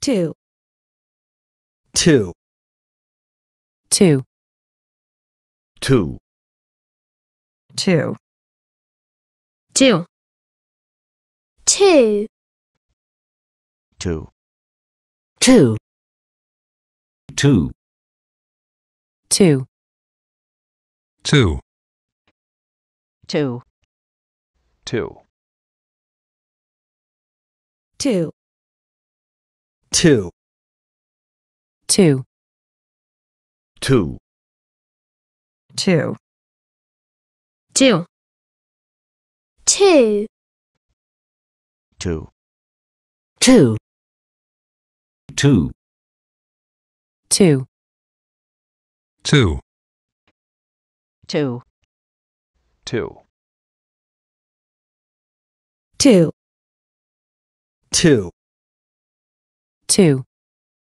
Two. Two. Two. Two. Two. Two. Two. Two. Two. Two. Two. Two. Two. Two. Two. Two. Two. Two. Two. Two. Two. Two. Two. Two. Two. Two. 2.